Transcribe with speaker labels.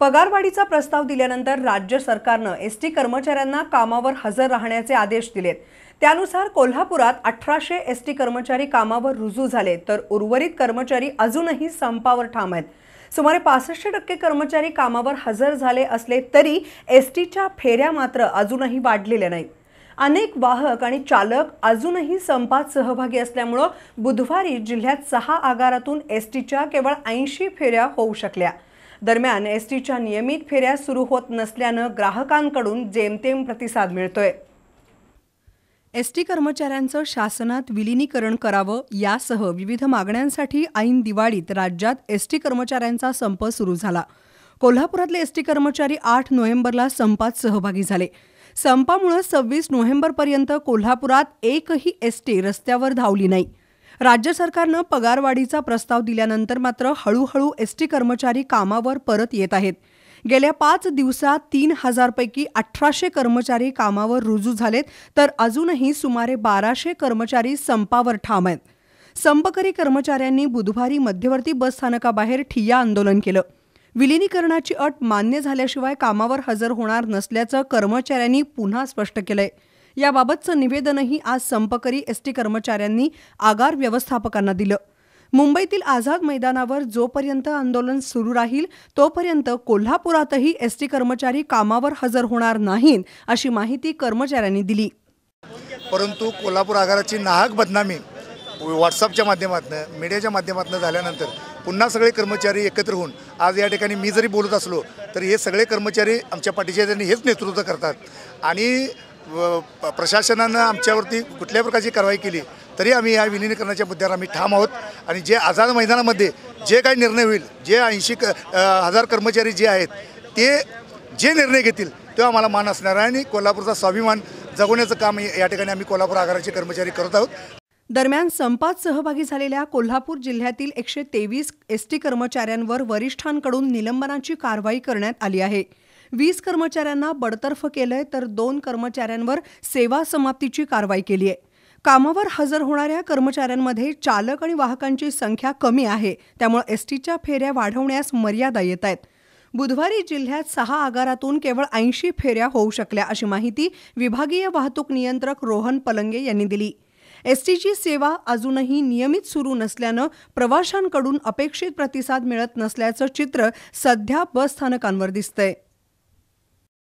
Speaker 1: पगारवाढीचा प्रस्ताव दिल्यानंतर राज्य सरकारनं एस टी कर्मचाऱ्यांना कामावर हजर राहण्याचे आदेश दिलेत त्यानुसार कोल्हापुरात अठराशे एस टी कर्मचारी कामावर रुजू झाले तर उर्वरित कर्मचारी अजूनही संपावर ठाम आहेत सुमारे पासष्ट टक्के कर्मचारी कामावर हजर झाले असले तरी एस टीच्या फेऱ्या मात्र अजूनही वाढलेल्या नाहीत अनेक वाहक आणि चालक अजूनही संपात सहभागी असल्यामुळं बुधवारी जिल्ह्यात सहा आगारातून एस टीच्या केवळ ऐंशी फेऱ्या होऊ शकल्या दरम्यान एस टीच्या नियमित फेऱ्या सुरू होत नसल्यानं ग्राहकांकडून जेमतेम प्रतिसाद मिळतोय एस टी कर्मचाऱ्यांचं शासनात विलिनीकरण करावं यासह विविध मागण्यांसाठी ऐन दिवाळीत राज्यात एस टी कर्मचाऱ्यांचा संप सुरू झाला कोल्हापुरातले एस टी कर्मचारी आठ नोव्हेंबरला संपात सहभागी झाले संपामुळे सव्वीस नोव्हेंबरपर्यंत कोल्हापुरात एकही एस टी रस्त्यावर धावली नाही राज्य सरकारनं पगारवाढीचा प्रस्ताव दिल्यानंतर मात्र हळूहळू एस टी कर्मचारी कामावर परत येत आहेत गेल्या पाच दिवसात तीन हजारपैकी अठराशे कर्मचारी कामावर रुजू झालेत तर अजूनही सुमारे बाराशे कर्मचारी संपावर ठाम आहेत संपकरी कर्मचाऱ्यांनी बुधवारी मध्यवर्ती बस स्थानकाबाहेर ठिय्या आंदोलन केलं विलिनीकरणाची अट मान्य झाल्याशिवाय कामावर हजर होणार नसल्याचं कर्मचाऱ्यांनी पुन्हा स्पष्ट केलंय याबाबतचं निवेदनही आज संपकरी एसटी कर्मचाऱ्यांनी आगार व्यवस्थापकांना दिलं मुंबईतील आझाद मैदानावर जोपर्यंत आंदोलन सुरू राहील तोपर्यंत कोल्हापुरातही एसटी कर्मचारी कामावर हजर होणार नाहीत अशी माहिती कर्मचाऱ्यांनी
Speaker 2: दिली परंतु कोल्हापूर आगाराची नाहक बदनामी व्हॉट्सअपच्या माध्यमातून मीडियाच्या माध्यमातून झाल्यानंतर पुन्हा सगळे कर्मचारी एकत्र होऊन आज या ठिकाणी मी जरी बोलत असलो तरी हे सगळे कर्मचारी आमच्या पाठीशी त्यांनी हेच नेतृत्व करतात आणि प्रशासनानं आमच्यावरती कुठल्याही प्रकारची कारवाई केली तरी आम्ही या विलिनीकरणाच्या मुद्द्यावर आम्ही ठाम आहोत आणि जे आझाद मैदानामध्ये जे काही निर्णय होईल जे ऐंशी हजार कर्मचारी जे आहेत ते जे निर्णय घेतील तो आम्हाला मान असणार आहे आणि कोल्हापूरचा स्वाभिमान जगवण्याचं काम या ठिकाणी आम्ही कोल्हापूर आगाराचे कर्मचारी करत आहोत दरम्यान संपात सहभागी झालेल्या
Speaker 1: कोल्हापूर जिल्ह्यातील एकशे तेवीस एस टी कर्मचाऱ्यांवर वरिष्ठांकडून निलंबनाची कारवाई करण्यात आली आहे वीस कर्मचाऱ्यांना बडतर्फ केलंय तर दोन कर्मचाऱ्यांवर सेवा समाप्तीची कारवाई केली आहे कामावर हजर होणाऱ्या कर्मचाऱ्यांमध्ये चालक आणि वाहकांची संख्या कमी आहे त्यामुळे एसटीच्या फेऱ्या वाढवण्यास मर्यादा येत आहेत बुधवारी जिल्ह्यात सहा आगारातून केवळ ऐंशी फेऱ्या होऊ शकल्या अशी माहिती विभागीय वाहतूक नियंत्रक रोहन पलंगे यांनी दिली एसटीची सेवा अजूनही नियमित सुरू नसल्यानं प्रवाशांकडून अपेक्षित प्रतिसाद मिळत नसल्याचं चित्र सध्या बसस्थानकांवर दिसतंय